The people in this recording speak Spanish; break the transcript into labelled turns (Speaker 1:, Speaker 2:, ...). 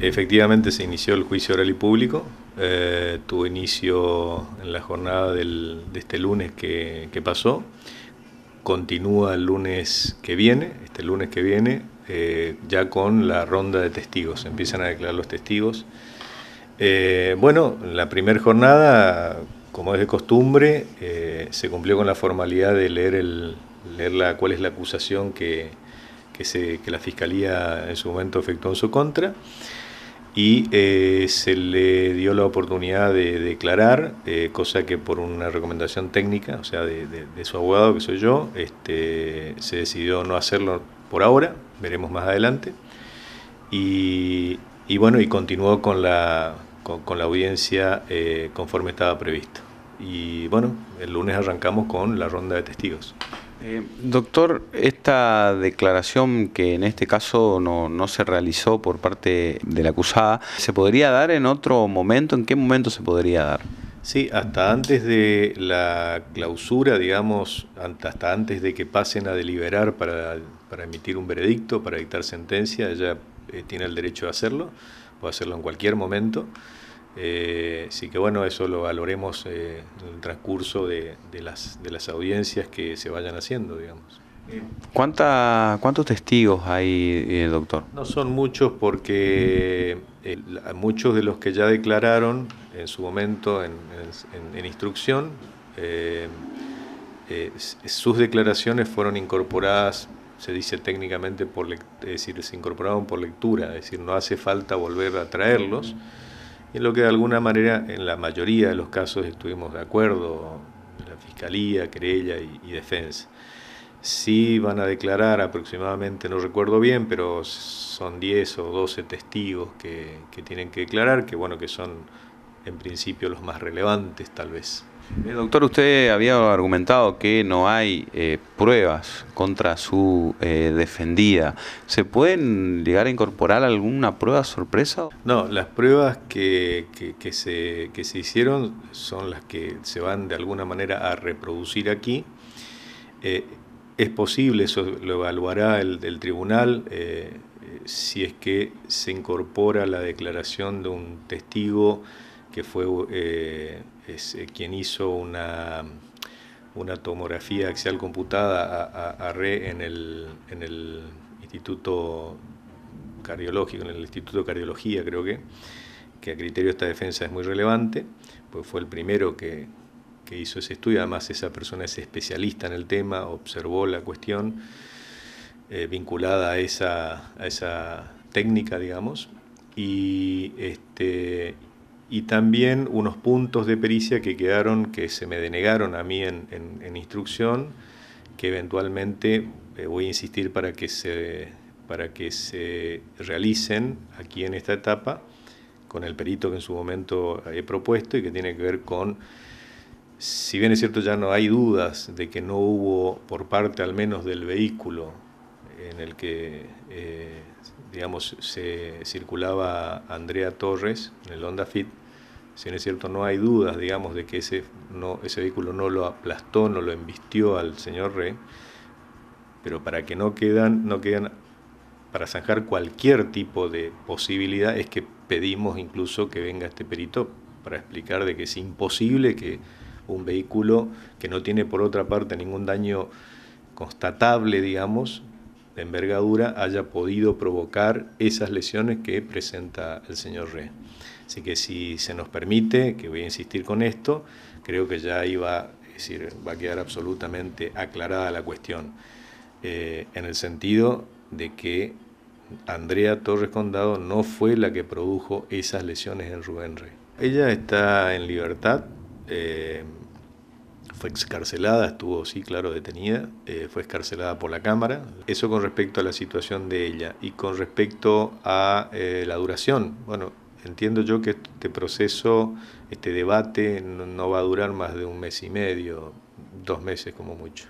Speaker 1: Efectivamente se inició el juicio oral y público. Eh, tuvo inicio en la jornada de este lunes que, pasó. Continúa el lunes que viene, este lunes que viene, eh, ya con la ronda de testigos. Empiezan a declarar los testigos. Eh, bueno, la primera jornada, como es de costumbre, se cumplió con la formalidad de leer, el, leer la, cuál es la acusación que, que la Fiscalía en su momento efectuó en su contra y eh, se le dio la oportunidad de, declarar, eh, cosa que por una recomendación técnica, o sea, de, su abogado, que soy yo, este, se decidió no hacerlo por ahora, veremos más adelante. Y, bueno, y continuó con la, la audiencia eh, conforme estaba previsto. Y bueno, el lunes arrancamos con la ronda de testigos. Eh,
Speaker 2: doctor, esta declaración que en este caso no, no, se realizó por parte
Speaker 1: de la acusada, ¿se podría dar en otro momento? ¿En qué momento se podría dar? Sí, hasta antes de la clausura, digamos, hasta antes de que pasen a deliberar para, emitir un veredicto, para dictar sentencia, ella eh, tiene el derecho de hacerlo, puede hacerlo en cualquier momento así eh, que bueno, eso lo valoremos eh, en el transcurso de, las, audiencias que se vayan haciendo, digamos. Eh, ¿Cuánta, ¿Cuántos testigos hay, doctor? No son muchos porque muchos de los que ya declararon en su momento en, instrucción, sus declaraciones fueron incorporadas, se dice técnicamente, por, es decir, se incorporaron por lectura, es decir, no hace falta volver a traerlos. Mm en lo que de alguna manera en la mayoría de los casos estuvimos de acuerdo, la fiscalía, querella y, defensa. Sí van a declarar aproximadamente, no recuerdo bien, pero son 10 o 12 testigos que, que tienen que declarar, que bueno, que son en principio los más relevantes tal vez.
Speaker 2: Eh, doctor, usted había argumentado que no hay eh, pruebas contra su eh, defendida. ¿Se pueden llegar a incorporar alguna prueba sorpresa?
Speaker 1: No, las pruebas que, se, se hicieron son las que se van de alguna manera a reproducir aquí. es posible, eso lo evaluará el tribunal, si es que se incorpora la declaración de un testigo que fue eh, eh, quien hizo una, una tomografía axial computada a, Re en el, Instituto Cardiológico, en el Instituto de Cardiología creo que, que a criterio de esta defensa es muy relevante, pues fue el primero que, hizo ese estudio, además esa persona es especialista en el tema, observó la cuestión eh, vinculada a esa, a esa técnica, digamos, y, este, y también unos puntos de pericia que quedaron, que se me denegaron a mí en, instrucción, que eventualmente eh, voy a insistir para que, se, para que se realicen aquí en esta etapa, con el perito que en su momento he propuesto y que tiene que ver con, si bien es cierto ya no hay dudas de que no hubo por parte al menos del vehículo en el que... Eh, digamos, se circulaba Andrea Torres en el Honda Fit, si no es cierto, no hay dudas, digamos, de que ese, no, ese vehículo no lo aplastó, no lo embistió al señor Rey... pero para que no quedan, no quedan, para zanjar cualquier tipo de posibilidad, es que pedimos incluso que venga este perito para explicar de que es imposible que un vehículo que no tiene por otra parte ningún daño constatable, digamos, envergadura haya podido provocar esas lesiones que presenta el señor Rey. Así que si se nos permite, que voy a insistir con esto, creo que ya iba, decir, va a quedar absolutamente aclarada la cuestión, eh, en el sentido de que Andrea Torres Condado no fue la que produjo esas lesiones en Rubén Re. Ella está en libertad. Eh, fue excarcelada, estuvo, sí, claro, detenida, eh, fue excarcelada por la Cámara. Eso con respecto a la situación de ella y con respecto a eh, la duración. Bueno, entiendo yo que este proceso, este debate no va a durar más de un mes y medio, dos meses como mucho.